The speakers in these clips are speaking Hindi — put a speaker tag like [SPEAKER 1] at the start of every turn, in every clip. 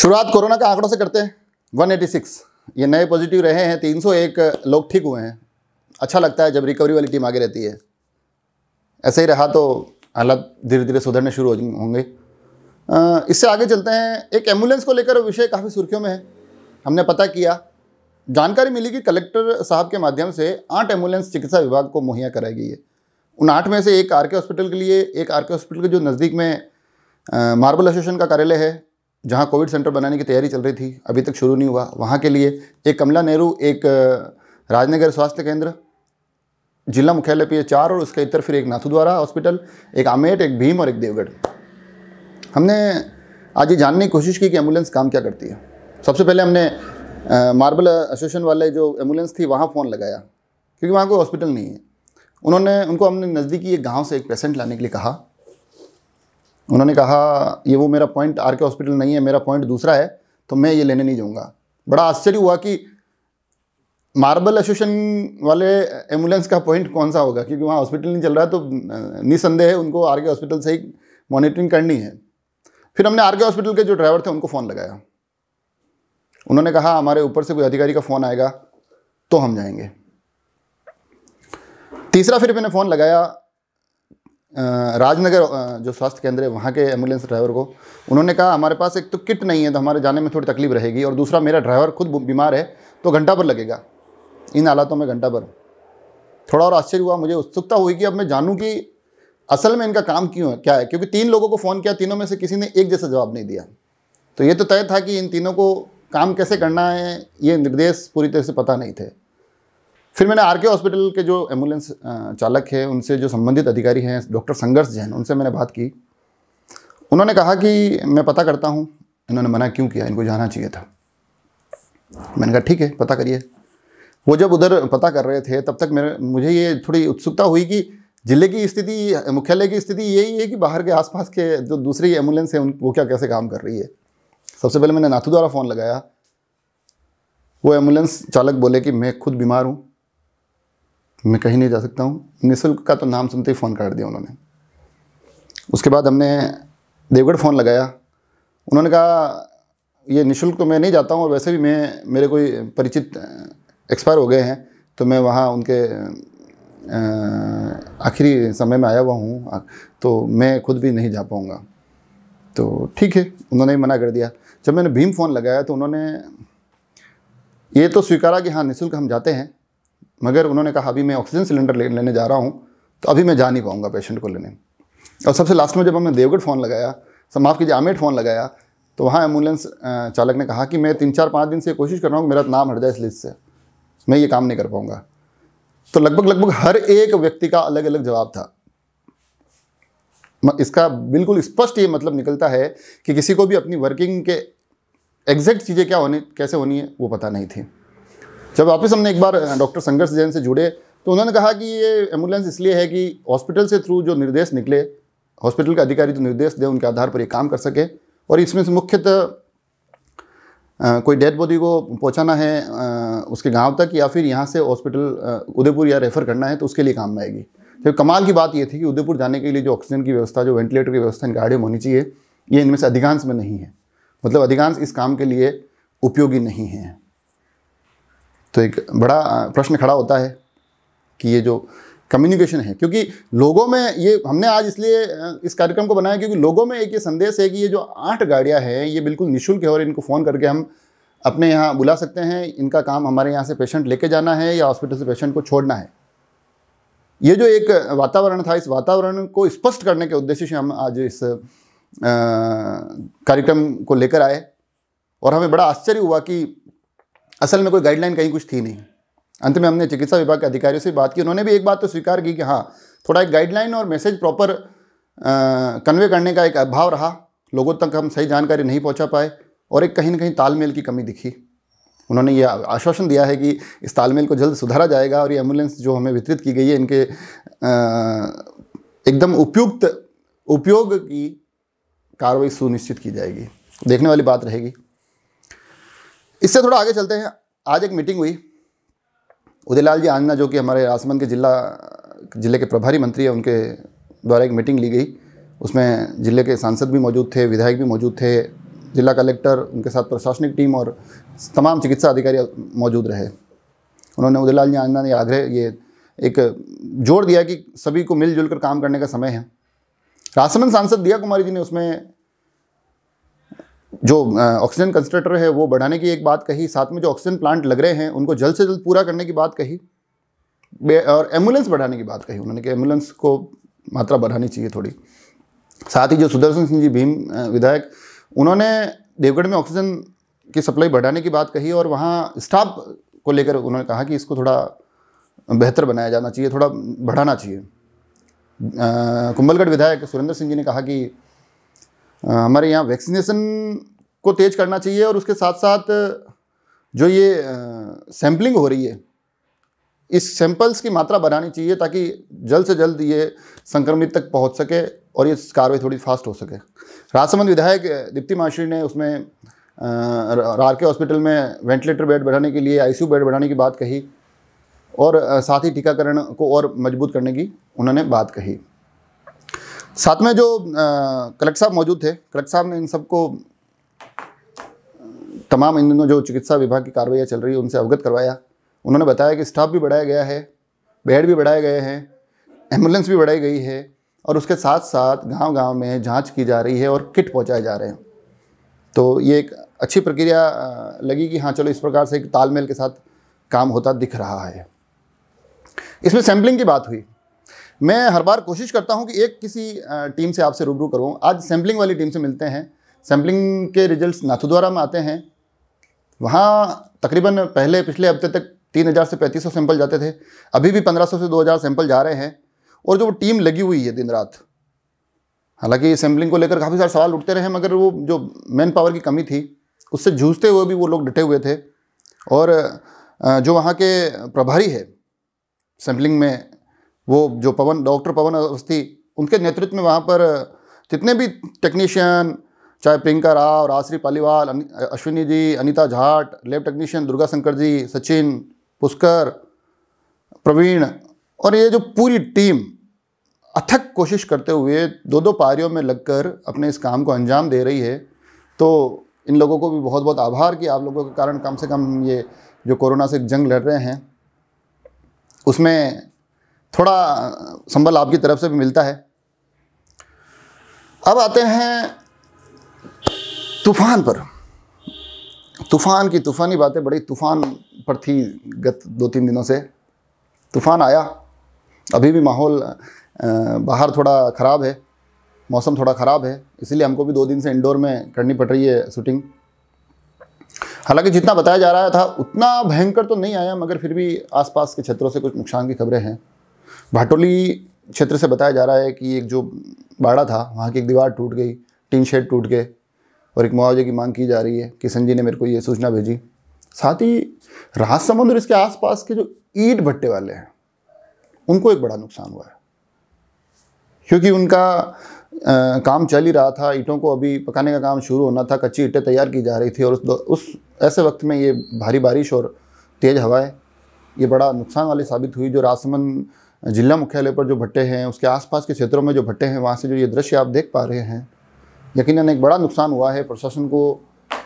[SPEAKER 1] शुरुआत कोरोना के आंकड़ों से करते हैं 186 ये नए पॉजिटिव रहे हैं 301 लोग ठीक हुए हैं अच्छा लगता है जब रिकवरी वाली टीम आगे रहती है ऐसे ही रहा तो हालात धीरे धीरे सुधरने शुरू होंगे इससे आगे चलते हैं एक एम्बुलेंस को लेकर विषय काफ़ी सुर्खियों में है हमने पता किया जानकारी मिली कि कलेक्टर साहब के माध्यम से आठ एम्बुलेंस चिकित्सा विभाग को मुहैया कराई गई है उन आठ में से एक आर के हॉस्पिटल के लिए एक आर के हॉस्पिटल के जो नज़दीक में मार्बल एसोसिएशन का कार्यालय है जहाँ कोविड सेंटर बनाने की तैयारी चल रही थी अभी तक शुरू नहीं हुआ वहाँ के लिए एक कमला नेहरू एक राजनगर स्वास्थ्य केंद्र जिला मुख्यालय पे चार और उसके इतर फिर एक नाथुद्वारा हॉस्पिटल एक आमेट एक भीम और एक देवगढ़ हमने आज ये जानने की कोशिश की कि एम्बुलेंस काम क्या करती है सबसे पहले हमने मार्बल एसोसिएशन वाले जो एम्बुलेंस थी वहाँ फ़ोन लगाया क्योंकि वहाँ कोई हॉस्पिटल नहीं है उन्होंने उनको हमने नज़दीकी एक गाँव से एक पेशेंट लाने के लिए कहा उन्होंने कहा ये वो मेरा पॉइंट आर के हॉस्पिटल नहीं है मेरा पॉइंट दूसरा है तो मैं ये लेने नहीं जाऊँगा बड़ा आश्चर्य हुआ कि मार्बल एसोसिएशन वाले एम्बुलेंस का पॉइंट कौन सा होगा क्योंकि वहाँ हॉस्पिटल नहीं चल रहा है तो निसंदेह उनको आर के हॉस्पिटल से ही मॉनिटरिंग करनी है फिर हमने आर के हॉस्पिटल के जो ड्राइवर थे उनको फ़ोन लगाया उन्होंने कहा हमारे ऊपर से कोई अधिकारी का फ़ोन आएगा तो हम जाएंगे तीसरा फिर मैंने फ़ोन लगाया राजनगर जो स्वास्थ्य केंद्र है वहाँ के एम्बुलेंस ड्राइवर को उन्होंने कहा हमारे पास एक तो किट नहीं है तो हमारे जाने में थोड़ी तकलीफ रहेगी और दूसरा मेरा ड्राइवर खुद बीमार है तो घंटा भर लगेगा इन हालातों में घंटा भर थोड़ा और आश्चर्य हुआ मुझे उत्सुकता हुई कि अब मैं जानूँ कि असल में इनका काम क्यों है क्या है क्योंकि तीन लोगों को फ़ोन किया तीनों में से किसी ने एक जैसा जवाब नहीं दिया तो ये तो तय था कि इन तीनों को काम कैसे करना है ये निर्देश पूरी तरह से पता नहीं थे फिर मैंने आर के हॉस्पिटल के जो एम्बुलेंस चालक है उनसे जो संबंधित अधिकारी हैं डॉक्टर संघर्ष जैन उनसे मैंने बात की उन्होंने कहा कि मैं पता करता हूँ इन्होंने मना क्यों किया इनको जाना चाहिए था मैंने कहा ठीक है पता करिए वो जब उधर पता कर रहे थे तब तक मेरे मुझे ये थोड़ी उत्सुकता हुई कि जिले की स्थिति मुख्यालय की स्थिति यही है कि बाहर के आसपास के जो दूसरी एम्बुलेंस है उन वो क्या कैसे काम कर रही है सबसे पहले मैंने नाथू द्वारा फ़ोन लगाया वो एम्बुलेंस चालक बोले कि मैं खुद बीमार हूँ मैं कहीं नहीं जा सकता हूँ निःशुल्क का तो नाम सुनते ही फ़ोन काट दिया उन्होंने उसके बाद हमने देवगढ़ फ़ोन लगाया उन्होंने कहा ये निःशुल्क तो मैं नहीं जाता हूँ और वैसे भी मैं मेरे कोई परिचित एक्सपायर हो गए हैं तो मैं वहाँ उनके आखिरी समय में आया हुआ हूँ तो मैं खुद भी नहीं जा पाऊँगा तो ठीक है उन्होंने मना कर दिया जब मैंने भीम फ़ोन लगाया तो उन्होंने ये तो स्वीकारा कि हाँ निःशुल्क हम जाते हैं मगर उन्होंने कहा अभी मैं ऑक्सीजन सिलेंडर ले, लेने जा रहा हूँ तो अभी मैं जा नहीं पाऊँगा पेशेंट को लेने और सबसे लास्ट में जब हमने देवगढ़ फ़ोन लगाया सब माफ़ कीजिए आमेट फ़ोन लगाया तो वहाँ एम्बुलेंस चालक ने कहा कि मैं तीन चार पाँच दिन से कोशिश कर रहा हूँ मेरा नाम हट जाए इस लिस्ट से मैं ये काम नहीं कर पाऊँगा तो लगभग लगभग हर एक व्यक्ति का अलग अलग जवाब था इसका बिल्कुल स्पष्ट ये मतलब निकलता है कि किसी को भी अपनी वर्किंग के एग्जैक्ट चीज़ें क्या होने कैसे होनी है वो पता नहीं थी जब वापस हमने एक बार डॉक्टर संघर्ष जैन से जुड़े तो उन्होंने कहा कि ये एम्बुलेंस इसलिए है कि हॉस्पिटल से थ्रू जो निर्देश निकले हॉस्पिटल के अधिकारी जो तो निर्देश दें उनके आधार पर ये काम कर सके और इसमें से मुख्यतः कोई डेड बॉडी को पहुंचाना है आ, उसके गांव तक या फिर यहाँ से हॉस्पिटल उदयपुर या रेफ़र करना है तो उसके लिए काम में आएगी तो कमाल की बात ये थी कि उदयपुर जाने के लिए जो ऑक्सीजन की व्यवस्था जो वेंटिलेटर की व्यवस्था इन गाड़ियों होनी चाहिए ये इनमें से अधिकांश में नहीं है मतलब अधिकांश इस काम के लिए उपयोगी नहीं है तो एक बड़ा प्रश्न खड़ा होता है कि ये जो कम्युनिकेशन है क्योंकि लोगों में ये हमने आज इसलिए इस कार्यक्रम को बनाया क्योंकि लोगों में एक ये संदेश है कि ये जो आठ गाड़ियाँ हैं ये बिल्कुल निःशुल्क है और इनको फ़ोन करके हम अपने यहाँ बुला सकते हैं इनका काम हमारे यहाँ से पेशेंट लेके जाना है या हॉस्पिटल से पेशेंट को छोड़ना है ये जो एक वातावरण था इस वातावरण को स्पष्ट करने के उद्देश्य से हम आज इस कार्यक्रम को लेकर आए और हमें बड़ा आश्चर्य हुआ कि असल में कोई गाइडलाइन कहीं कुछ थी नहीं अंत में हमने चिकित्सा विभाग के अधिकारियों से बात की उन्होंने भी एक बात तो स्वीकार की कि हाँ थोड़ा एक गाइडलाइन और मैसेज प्रॉपर कन्वे करने का एक अभाव रहा लोगों तक हम सही जानकारी नहीं पहुंचा पाए और एक कहीं ना कहीं तालमेल की कमी दिखी उन्होंने ये आश्वासन दिया है कि इस तालमेल को जल्द सुधारा जाएगा और ये एम्बुलेंस जो हमें वितरित की गई है इनके एकदम उपयुक्त उपयोग की कार्रवाई सुनिश्चित की जाएगी देखने वाली बात रहेगी इससे थोड़ा आगे चलते हैं आज एक मीटिंग हुई उदयलाल जी आंजना जो कि हमारे राजसमंद के जिला जिले के प्रभारी मंत्री हैं उनके द्वारा एक मीटिंग ली गई उसमें जिले के सांसद भी मौजूद थे विधायक भी मौजूद थे जिला कलेक्टर उनके साथ प्रशासनिक टीम और तमाम चिकित्सा अधिकारी मौजूद रहे उन्होंने उदयलाल जी आंजना ने आग्रह ये एक जोर दिया कि सभी को मिलजुल कर काम करने का समय है राजसमंद सांसद दिया कुमारी जी ने उसमें जो ऑक्सीजन कंसनट्रेटर है वो बढ़ाने की एक बात कही साथ में जो ऑक्सीजन प्लांट लग रहे हैं उनको जल्द से जल्द पूरा करने की बात कही और एम्बुलेंस बढ़ाने की बात कही उन्होंने कि एम्बुलेंस को मात्रा बढ़ानी चाहिए थोड़ी साथ ही जो सुदर्शन सिंह जी भीम विधायक उन्होंने देवगढ़ में ऑक्सीजन की सप्लाई बढ़ाने की बात कही और वहाँ स्टाफ को लेकर उन्होंने कहा कि इसको थोड़ा बेहतर बनाया जाना चाहिए थोड़ा बढ़ाना चाहिए कुंभलगढ़ विधायक सुरेंद्र सिंह जी ने कहा कि हमारे यहाँ वैक्सीनेशन को तेज़ करना चाहिए और उसके साथ साथ जो ये सैम्पलिंग हो रही है इस सैंपल्स की मात्रा बढ़ानी चाहिए ताकि जल्द से जल्द ये संक्रमित तक पहुंच सके और ये कार्रवाई थोड़ी फास्ट हो सके राजसमंद विधायक दीप्ति माश्री ने उसमें आर के हॉस्पिटल में वेंटिलेटर बेड बढ़ाने के लिए आईसीयू बेड बढ़ाने की बात कही और साथ ही टीकाकरण को और मजबूत करने की उन्होंने बात कही साथ में जो कलेक्टर साहब मौजूद थे कलेक्टर साहब ने इन सबको तमाम इन दिनों जो चिकित्सा विभाग की कार्रवाइयाँ चल रही है उनसे अवगत करवाया उन्होंने बताया कि स्टाफ भी बढ़ाया गया है बेड भी बढ़ाए गए हैं एम्बुलेंस भी बढ़ाई गई है और उसके साथ साथ गांव गांव में जांच की जा रही है और किट पहुंचाए जा रहे हैं तो ये एक अच्छी प्रक्रिया लगी कि हाँ चलो इस प्रकार से एक तालमेल के साथ काम होता दिख रहा है इसमें सैम्पलिंग की बात हुई मैं हर बार कोशिश करता हूँ कि एक किसी टीम से आपसे रूबरू करूँ आज सैम्पलिंग वाली टीम से मिलते हैं सैम्पलिंग के रिजल्ट नाथुद्वारा में आते हैं वहाँ तकरीबन पहले पिछले हफ्ते तक तीन हज़ार से पैंतीस सौ सैंपल जाते थे अभी भी पंद्रह सौ से दो हज़ार सैंपल जा रहे हैं और जो वो टीम लगी हुई है दिन रात हालांकि सैम्पलिंग को लेकर काफ़ी सारे सवाल उठते रहे मगर वो जो मैन पावर की कमी थी उससे जूझते हुए भी वो लोग डटे हुए थे और जो वहाँ के प्रभारी है सैम्पलिंग में वो जो पवन डॉक्टर पवन अवस्थी उनके नेतृत्व में वहाँ पर जितने भी टेक्नीशियन चाहे प्रियंका राव राश्री पालीवाल अश्विनी जी अनीता झाट लेब टेक्नीशियन दुर्गा शंकर जी सचिन पुष्कर प्रवीण और ये जो पूरी टीम अथक कोशिश करते हुए दो दो पारियों में लगकर अपने इस काम को अंजाम दे रही है तो इन लोगों को भी बहुत बहुत आभार कि आप लोगों के कारण कम से कम ये जो कोरोना से जंग लड़ रहे हैं उसमें थोड़ा संबल आपकी तरफ से भी मिलता है अब आते हैं तूफान पर तूफान की तूफानी बातें बड़ी तूफान पर थी गत दो तीन दिनों से तूफान आया अभी भी माहौल बाहर थोड़ा ख़राब है मौसम थोड़ा ख़राब है इसीलिए हमको भी दो दिन से इंडोर में करनी पड़ रही है शूटिंग हालांकि जितना बताया जा रहा था उतना भयंकर तो नहीं आया मगर फिर भी आसपास के क्षेत्रों से कुछ नुकसान की खबरें हैं भाटोली क्षेत्र से बताया जा रहा है कि एक जो बाड़ा था वहाँ की एक दीवार टूट गई टीन शेड टूट गए और एक मुआवजे की मांग की जा रही है किशन जी ने मेरे को ये सूचना भेजी साथ ही राजसमंद और इसके आसपास के जो ईट भट्टे वाले हैं उनको एक बड़ा नुकसान हुआ है क्योंकि उनका आ, काम चल ही रहा था ईटों को अभी पकाने का काम शुरू होना था कच्ची ईटें तैयार की जा रही थी और उस उस ऐसे वक्त में ये भारी बारिश और तेज़ हवाएं ये बड़ा नुकसान वाली साबित हुई जो राजसमंद जिला मुख्यालय पर जो भट्टे हैं उसके आसपास के क्षेत्रों में जो भट्टे हैं वहाँ से जो ये दृश्य आप देख पा रहे हैं यकीन एक बड़ा नुकसान हुआ है प्रशासन को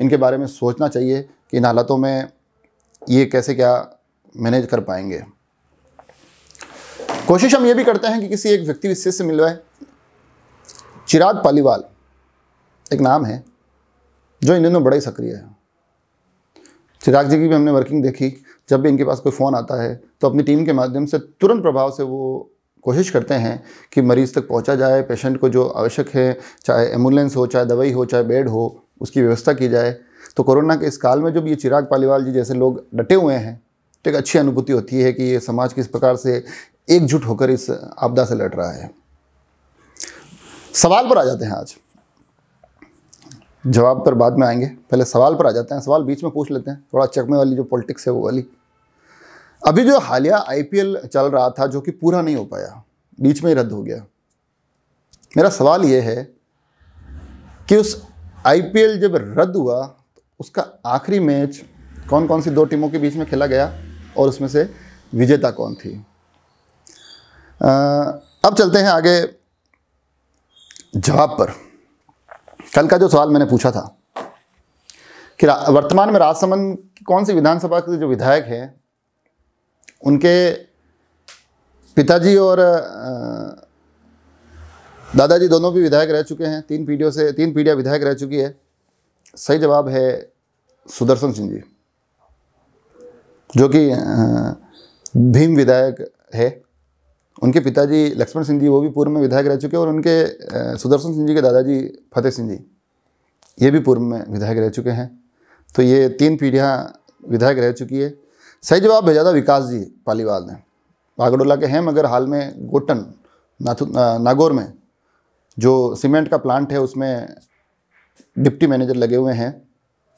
[SPEAKER 1] इनके बारे में सोचना चाहिए कि इन हालातों में ये कैसे क्या मैनेज कर पाएंगे कोशिश हम ये भी करते हैं कि किसी एक व्यक्ति विशेष से मिलवाए चिराग पालीवाल एक नाम है जो इन दिनों बड़ा ही सक्रिय है चिराग जी की भी हमने वर्किंग देखी जब भी इनके पास कोई फ़ोन आता है तो अपनी टीम के माध्यम से तुरंत प्रभाव से वो कोशिश करते हैं कि मरीज़ तक पहुंचा जाए पेशेंट को जो आवश्यक है चाहे एम्बुलेंस हो चाहे दवाई हो चाहे बेड हो उसकी व्यवस्था की जाए तो कोरोना के इस काल में जब ये चिराग पालीवाल जी जैसे लोग डटे हुए हैं तो एक अच्छी अनुभूति होती है कि ये समाज किस प्रकार से एकजुट होकर इस आपदा से लड़ रहा है सवाल पर आ जाते हैं आज जवाब पर बाद में आएंगे पहले सवाल पर आ जाते हैं सवाल बीच में पूछ लेते हैं थोड़ा चकमे वाली जो पॉलिटिक्स है वो वाली अभी जो हालिया आईपीएल चल रहा था जो कि पूरा नहीं हो पाया बीच में ही रद्द हो गया मेरा सवाल ये है कि उस आईपीएल जब रद्द हुआ तो उसका आखिरी मैच कौन कौन सी दो टीमों के बीच में खेला गया और उसमें से विजेता कौन थी आ, अब चलते हैं आगे जवाब पर कल का जो सवाल मैंने पूछा था कि वर्तमान में राजसमंद कौन सी विधानसभा के जो विधायक हैं उनके पिताजी और दादाजी दोनों भी विधायक रह चुके हैं तीन पीढ़ियों से तीन पीढ़ियाँ विधायक रह चुकी है सही जवाब है सुदर्शन सिंह जी जो कि भीम विधायक है उनके पिताजी लक्ष्मण सिंह जी वो भी पूर्व में विधायक रह चुके हैं और उनके सुदर्शन सिंह जी के दादाजी फतेह सिंह जी ये भी पूर्व में विधायक रह चुके हैं तो ये तीन पीढ़ियाँ विधायक रह चुकी है सही जवाब भेजा था विकास जी पालीवाल ने भागडोला के हैं मगर हाल में गोटन नाथु नागौर में जो सीमेंट का प्लांट है उसमें डिप्टी मैनेजर लगे हुए हैं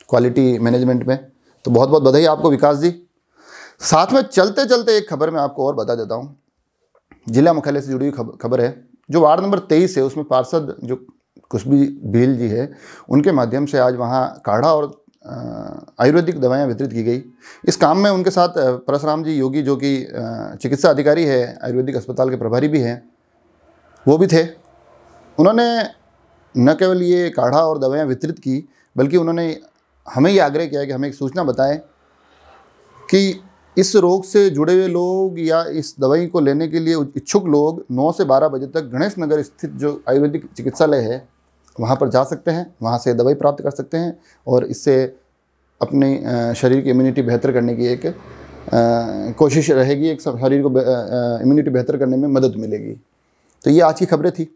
[SPEAKER 1] क्वालिटी मैनेजमेंट में तो बहुत बहुत बधाई आपको विकास जी साथ में चलते चलते एक खबर मैं आपको और बता देता हूँ जिला मुख्यालय से जुड़ी हुई खबर है जो वार्ड नंबर तेईस है उसमें पार्षद जो कुशबी भील जी है उनके माध्यम से आज वहाँ काढ़ा और आयुर्वेदिक दवाएं वितरित की गई इस काम में उनके साथ परसराम जी योगी जो कि चिकित्सा अधिकारी है आयुर्वेदिक अस्पताल के प्रभारी भी हैं वो भी थे उन्होंने न केवल ये काढ़ा और दवाएं वितरित की बल्कि उन्होंने हमें ये आग्रह किया कि हमें एक सूचना बताएं कि इस रोग से जुड़े हुए लोग या इस दवाई को लेने के लिए इच्छुक लोग 9 से 12 बजे तक गणेश नगर स्थित जो आयुर्वेदिक चिकित्सालय है वहाँ पर जा सकते हैं वहाँ से दवाई प्राप्त कर सकते हैं और इससे अपने शरीर की इम्यूनिटी बेहतर करने की एक कोशिश रहेगी एक शरीर को इम्यूनिटी बेहतर करने में मदद मिलेगी तो ये आज की खबरें थी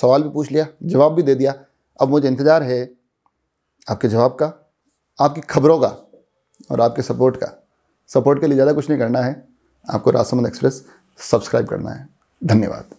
[SPEAKER 1] सवाल भी पूछ लिया जवाब भी दे दिया अब मुझे इंतज़ार है आपके जवाब का आपकी खबरों का और आपके सपोर्ट का सपोर्ट के लिए ज़्यादा कुछ नहीं करना है आपको राजसमंद एक्सप्रेस सब्सक्राइब करना है धन्यवाद